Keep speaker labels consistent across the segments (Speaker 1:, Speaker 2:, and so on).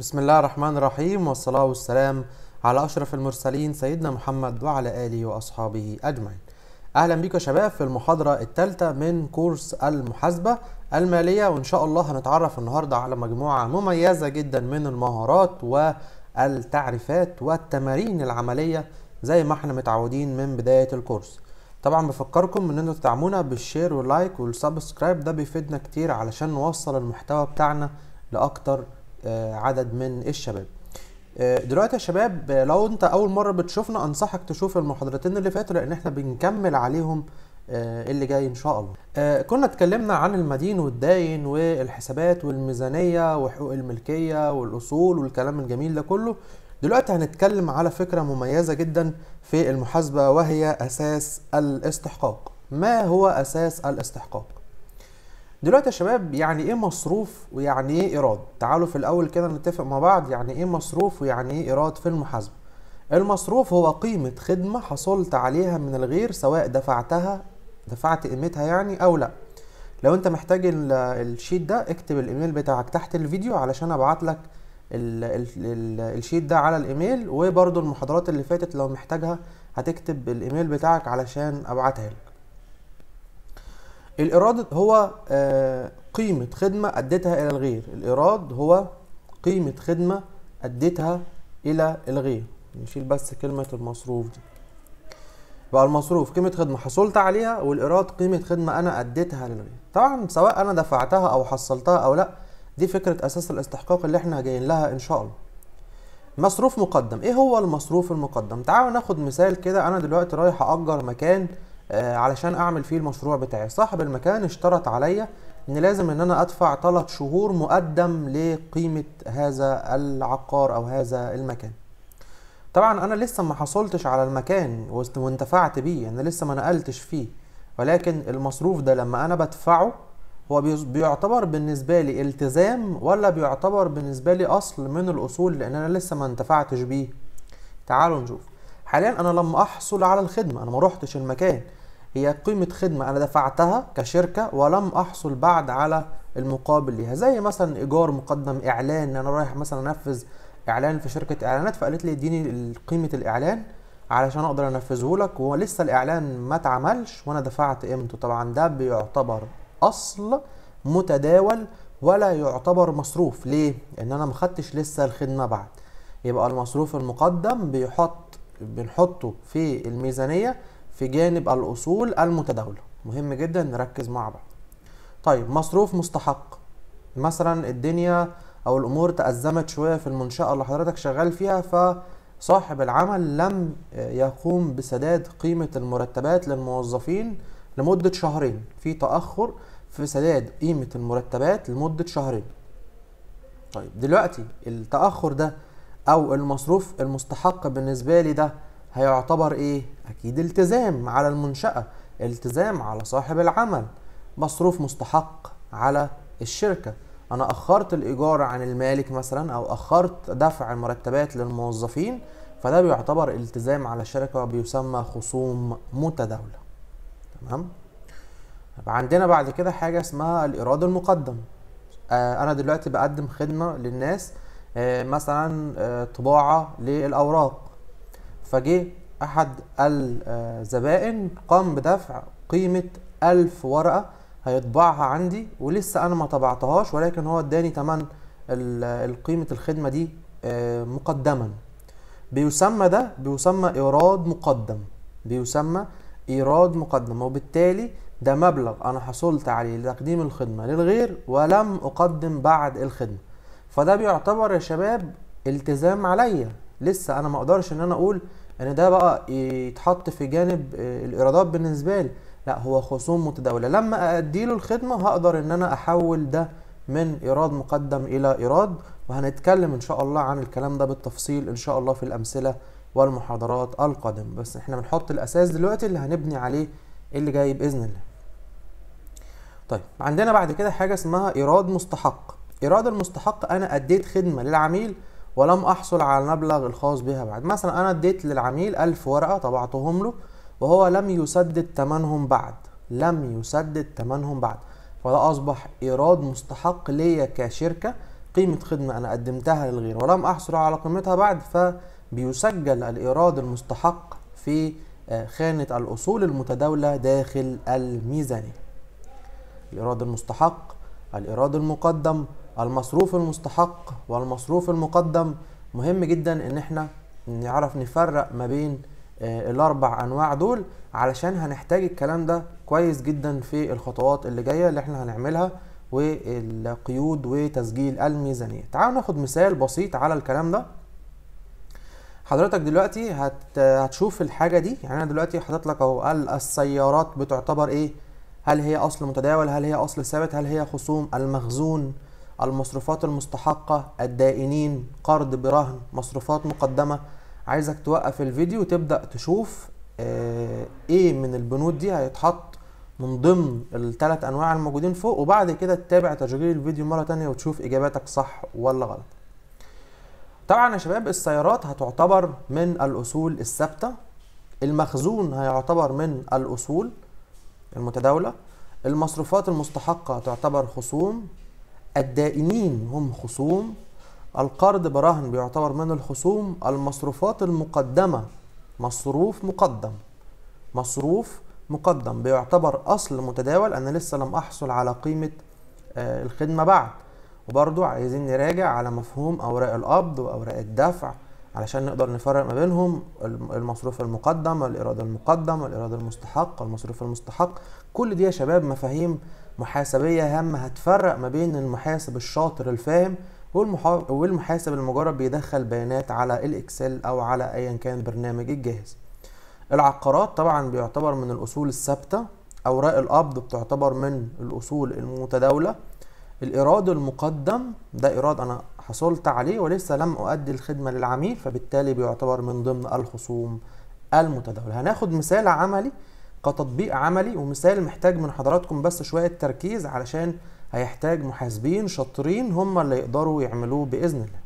Speaker 1: بسم الله الرحمن الرحيم والصلاة والسلام على أشرف المرسلين سيدنا محمد وعلى آله وأصحابه أجمعين أهلا بكم يا شباب في المحاضرة الثالثة من كورس المحاسبة المالية وإن شاء الله هنتعرف النهاردة على مجموعة مميزة جدا من المهارات والتعريفات والتمارين العملية زي ما احنا متعودين من بداية الكورس طبعا بفكركم ان انتوا تدعمونا بالشير واللايك والسبسكرايب ده بيفيدنا كتير علشان نوصل المحتوى بتاعنا لأكتر آه، عدد من الشباب آه، دلوقتي يا شباب آه، لو انت اول مره بتشوفنا انصحك تشوف المحاضرتين اللي فاتوا لان احنا بنكمل عليهم اللي جاي ان شاء الله كنا اتكلمنا عن المدين والداين والحسابات والميزانيه وحقوق الملكيه والاصول والكلام الجميل ده كله دلوقتي هنتكلم على فكره مميزه جدا في المحاسبه وهي اساس الاستحقاق ما هو اساس الاستحقاق دلوقتي يا شباب يعني ايه مصروف ويعني ايه ايراد تعالوا في الاول كده نتفق مع بعض يعني ايه مصروف ويعني ايه ايراد في المحاسبه المصروف هو قيمه خدمه حصلت عليها من الغير سواء دفعتها دفعت قيمتها يعني او لا لو انت محتاج الشيت ده اكتب الايميل بتاعك تحت الفيديو علشان ابعت لك الشيت ده على الايميل وبرده المحاضرات اللي فاتت لو محتاجها هتكتب الايميل بتاعك علشان ابعتها لك الإيراد هو آه، قيمة خدمة أديتها إلى الغير الإيراد هو قيمة خدمة أديتها إلى الغير نشيل بس كلمة المصروف دي بقى المصروف قيمة خدمة حصلت عليها والإيراد قيمة خدمة أنا أديتها للغير طبعا سواء أنا دفعتها أو حصلتها أو لأ دي فكرة أساس الاستحقاق اللي احنا جايين لها إن شاء الله مصروف مقدم إيه هو المصروف المقدم؟ تعالوا ناخد مثال كده أنا دلوقتي رايح أجر مكان آه، علشان اعمل فيه المشروع بتاعي صاحب المكان اشترط عليا ان لازم ان انا ادفع 3 شهور مقدم لقيمه هذا العقار او هذا المكان طبعا انا لسه ما حصلتش على المكان وانتفعت بيه انا لسه ما نقلتش فيه ولكن المصروف ده لما انا بدفعه هو بيعتبر بالنسبه لي التزام ولا بيعتبر بالنسبه لي اصل من الاصول لان انا لسه ما انتفعتش بيه تعالوا نشوف حاليا انا لما احصل على الخدمه انا ما روحتش المكان هي قيمة خدمة أنا دفعتها كشركة ولم أحصل بعد على المقابل ليها زي مثلا إيجار مقدم إعلان أنا رايح مثلا أنفذ إعلان في شركة إعلانات فقالت لي اديني قيمة الإعلان علشان أقدر أنفذه لك ولسه الإعلان ما اتعملش وأنا دفعت قيمته طبعا ده بيعتبر أصل متداول ولا يعتبر مصروف ليه؟ لأن أنا مخدتش لسه الخدمة بعد يبقى المصروف المقدم بيحط بنحطه في الميزانية في جانب الأصول المتداولة مهم جدا نركز مع بعض طيب مصروف مستحق مثلا الدنيا أو الأمور تأزمت شوية في المنشأة اللي حضرتك شغال فيها فصاحب العمل لم يقوم بسداد قيمة المرتبات للموظفين لمدة شهرين في تأخر في سداد قيمة المرتبات لمدة شهرين طيب دلوقتي التأخر ده أو المصروف المستحق بالنسبة لي ده هيعتبر ايه اكيد التزام على المنشاه التزام على صاحب العمل مصروف مستحق على الشركه انا اخرت الايجار عن المالك مثلا او اخرت دفع المرتبات للموظفين فده بيعتبر التزام على الشركه وبيسمى خصوم متداوله تمام عندنا بعد كده حاجه اسمها الايراد المقدم آه، انا دلوقتي بقدم خدمه للناس آه، مثلا آه، طباعه للاوراق فجه احد الزبائن قام بدفع قيمه الف ورقه هيطبعها عندي ولسه انا ما طبعتهاش ولكن هو اداني تمن قيمه الخدمه دي آه، مقدما بيسمى ده بيسمى ايراد مقدم بيسمى ايراد مقدم وبالتالي ده مبلغ انا حصلت عليه لتقديم الخدمه للغير ولم اقدم بعد الخدمه فده بيعتبر يا شباب التزام عليا لسه انا ما اقدرش ان انا اقول ان ده بقى يتحط في جانب آه، الايرادات بالنسبه لي لا هو خصوم متداوله لما ادي له الخدمه هقدر ان انا احول ده من ايراد مقدم الى ايراد وهنتكلم ان شاء الله عن الكلام ده بالتفصيل ان شاء الله في الامثله والمحاضرات القادمه بس احنا بنحط الاساس دلوقتي اللي هنبني عليه اللي جاي باذن الله طيب عندنا بعد كده حاجه اسمها ايراد مستحق ايراد المستحق انا اديت خدمه للعميل ولم أحصل على المبلغ الخاص بها بعد مثلا أنا اديت للعميل ألف ورقة طبعتهم له وهو لم يسدد تمنهم بعد لم يسدد تمنهم بعد فده أصبح إيراد مستحق ليا كشركة قيمة خدمة أنا قدمتها للغير ولم أحصل على قيمتها بعد فبيسجل الإيراد المستحق في آه، خانة الأصول المتداولة داخل الميزانية الإيراد المستحق الإيراد المقدم المصروف المستحق والمصروف المقدم مهم جدا ان احنا نعرف نفرق ما بين آه، الاربع انواع دول علشان هنحتاج الكلام ده كويس جدا في الخطوات اللي جايه اللي احنا هنعملها والقيود وتسجيل الميزانيه تعالوا ناخد مثال بسيط على الكلام ده حضرتك دلوقتي هت... هتشوف الحاجه دي يعني انا دلوقتي حاطط لك اهو قال السيارات بتعتبر ايه هل هي اصل متداول هل هي اصل ثابت هل هي خصوم المخزون المصروفات المستحقة الدائنين قرض برهن مصروفات مقدمة عايزك توقف الفيديو وتبدأ تشوف آه، ايه من البنود دي هيتحط من ضمن الثلاث انواع الموجودين فوق وبعد كده تتابع تشغيل الفيديو مرة تانية وتشوف اجاباتك صح ولا غلط طبعا يا شباب السيارات هتعتبر من الاصول الثابتة المخزون هيعتبر من الاصول المتداولة المصروفات المستحقة تعتبر خصوم الدائنين هم خصوم القرض برهن بيعتبر من الخصوم المصروفات المقدمة مصروف مقدم مصروف مقدم بيعتبر أصل متداول أنا لسه لم أحصل على قيمة آه، الخدمة بعد وبرضو عايزين نراجع على مفهوم أوراق القبض وأوراق الدفع علشان نقدر نفرق ما بينهم المصروف المقدم والإيراد المقدم والإيراد المستحق والمصروف المستحق كل دي يا شباب مفاهيم محاسبيه هامه هتفرق ما بين المحاسب الشاطر الفاهم والمحاسب المجرد بيدخل بيانات على الاكسل او على ايا كان برنامج الجاهز العقارات طبعا بيعتبر من الاصول الثابته اوراق القبض بتعتبر من الاصول المتداوله الايراد المقدم ده ايراد انا حصلت عليه ولسه لم اؤدي الخدمه للعميل فبالتالي بيعتبر من ضمن الخصوم المتداوله هناخد مثال عملي كتطبيق عملي ومثال محتاج من حضراتكم بس شويه تركيز علشان هيحتاج محاسبين شاطرين هم اللي يقدروا يعملوه باذن الله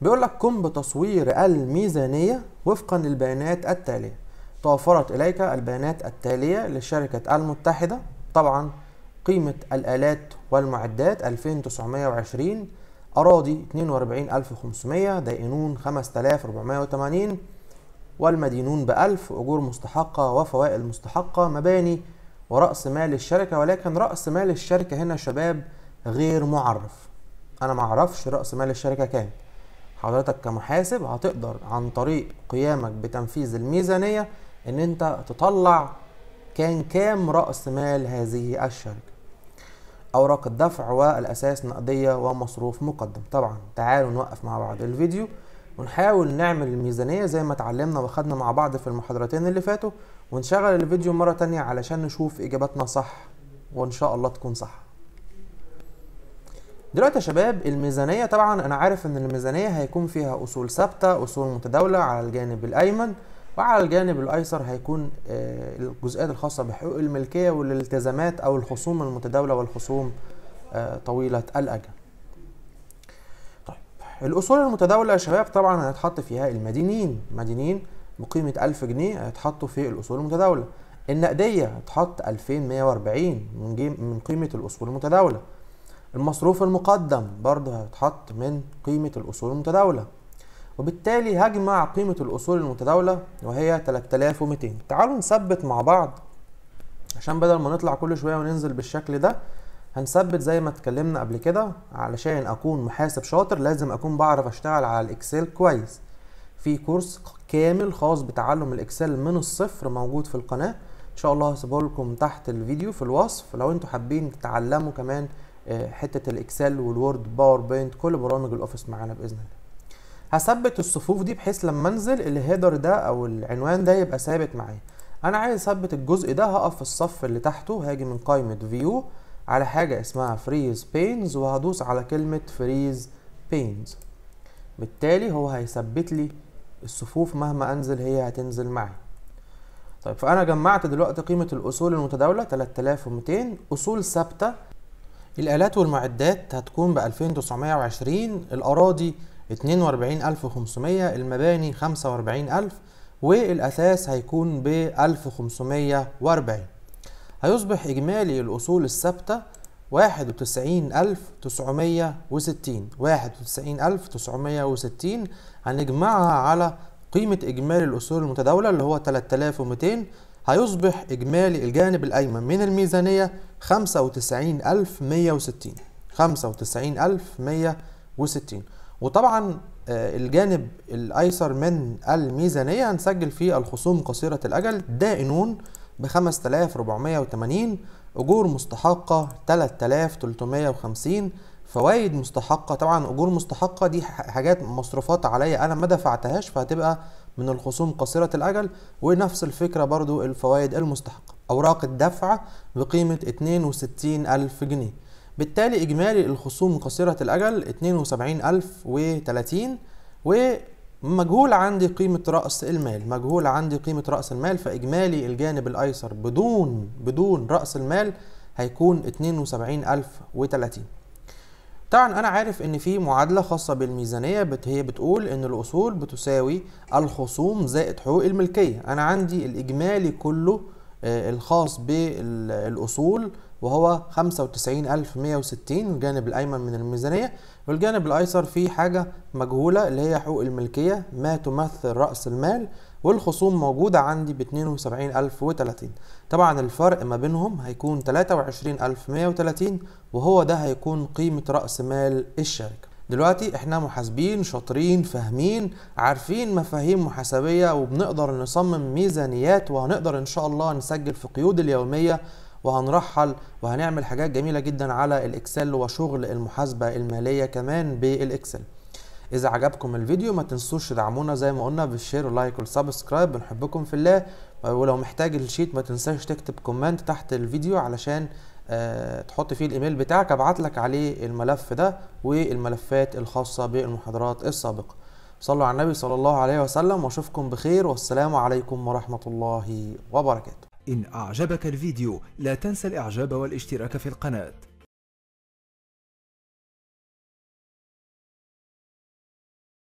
Speaker 1: بيقول لك قم بتصوير الميزانيه وفقا للبيانات التاليه توفرت اليك البيانات التاليه للشركه المتحده طبعا قيمه الالات والمعدات 2920 أراضي 42500 دائنون 5480 والمدينون بألف أجور مستحقة وفوائد مستحقة مباني ورأس مال الشركة ولكن رأس مال الشركة هنا شباب غير معرف أنا معرفش رأس مال الشركة كام حضرتك كمحاسب هتقدر عن طريق قيامك بتنفيذ الميزانية إن أنت تطلع كان كام رأس مال هذه الشركة أوراق الدفع والأساس نقدية ومصروف مقدم طبعا تعالوا نوقف مع بعض الفيديو ونحاول نعمل الميزانية زي ما اتعلمنا واخدنا مع بعض في المحاضرتين اللي فاتوا ونشغل الفيديو مرة تانية علشان نشوف إجاباتنا صح وإن شاء الله تكون صح دلوقتي يا شباب الميزانية طبعا أنا عارف إن الميزانية هيكون فيها أصول ثابتة أصول متداولة على الجانب الأيمن وعلى الجانب الأيسر هيكون آه، الجزئيات الخاصة بحقوق الملكية والالتزامات أو الخصوم المتداولة والخصوم آه، طويلة الأجل الأصول المتداولة يا شباب طبعا هيتحط فيها المدينين مدينين بقيمة 1000 جنيه هيتحطوا في الأصول المتداولة النقدية هتحط 2140 من, من قيمة الأصول المتداولة المصروف المقدم برضه هيتحط من قيمة الأصول المتداولة وبالتالي هجمع قيمة الأصول المتداولة وهي 3200 تعالوا نثبت مع بعض عشان بدل ما نطلع كل شوية وننزل بالشكل ده هنثبت زي ما اتكلمنا قبل كده علشان اكون محاسب شاطر لازم اكون بعرف اشتغل على الاكسل كويس في كورس كامل خاص بتعلم الاكسل من الصفر موجود في القناه ان شاء الله هسيبه لكم تحت الفيديو في الوصف لو انتوا حابين تتعلموا كمان آه، حته الاكسل والوورد باوربوينت كل برامج الاوفيس معانا باذن الله هثبت الصفوف دي بحيث لما انزل الهيدر ده او العنوان ده يبقى ثابت معايا انا عايز اثبت الجزء ده هقف في الصف اللي تحته هاجي من قائمه فيو على حاجة اسمها فريز بينز وهدوس على كلمة فريز بينز بالتالي هو هيثبت لي الصفوف مهما انزل هي هتنزل معي طيب فانا جمعت دلوقتي قيمة الاصول المتداولة 3200 اصول ثابتة الالات والمعدات هتكون ب 2920 الاراضي 42500 المباني 45000 والاثاث هيكون ب 1540 هيصبح إجمالي الأصول الثابتة 91960 91960 هنجمعها على قيمة إجمالي الأصول المتداولة اللي هو 3200 هيصبح إجمالي الجانب الأيمن من الميزانية 95160 95160 وطبعا آه، الجانب الأيسر من الميزانية هنسجل فيه الخصوم قصيرة الأجل دائنون ب 5480 أجور مستحقة 3350 فوائد مستحقة طبعا أجور مستحقة دي حاجات مصروفات عليا أنا ما دفعتهاش فهتبقى من الخصوم قصيرة الأجل ونفس الفكرة برضو الفوائد المستحقة أوراق الدفع بقيمة 62000 جنيه بالتالي إجمالي الخصوم قصيرة الأجل 72030 و مجهول عندي قيمة رأس المال مجهول عندي قيمة رأس المال فإجمالي الجانب الأيسر بدون بدون رأس المال هيكون 72030 طبعا أنا عارف إن في معادلة خاصة بالميزانية بت هي بتقول إن الأصول بتساوي الخصوم زائد حقوق الملكية أنا عندي الإجمالي كله آه، الخاص بالأصول وهو 95160 الجانب الأيمن من الميزانية والجانب الأيسر فيه حاجة مجهولة اللي هي حقوق الملكية ما تمثل رأس المال والخصوم موجودة عندي ب 72030 طبعا الفرق ما بينهم هيكون 23130 وهو ده هيكون قيمة رأس مال الشركة دلوقتي احنا محاسبين شاطرين فاهمين عارفين مفاهيم محاسبيه وبنقدر نصمم ميزانيات وهنقدر ان شاء الله نسجل في قيود اليوميه وهنرحل وهنعمل حاجات جميله جدا على الاكسل وشغل المحاسبه الماليه كمان بالاكسل اذا عجبكم الفيديو ما تنسوش تدعمونا زي ما قلنا بالشير واللايك والسبسكرايب بنحبكم في الله ولو محتاج الشيت ما تنساش تكتب كومنت تحت الفيديو علشان آه، تحط فيه الايميل بتاعك ابعت لك عليه الملف ده والملفات الخاصة بالمحاضرات السابقة صلوا على النبي صلى الله عليه وسلم واشوفكم بخير والسلام عليكم ورحمة الله وبركاته إن أعجبك الفيديو لا تنسى الإعجاب والاشتراك في القناة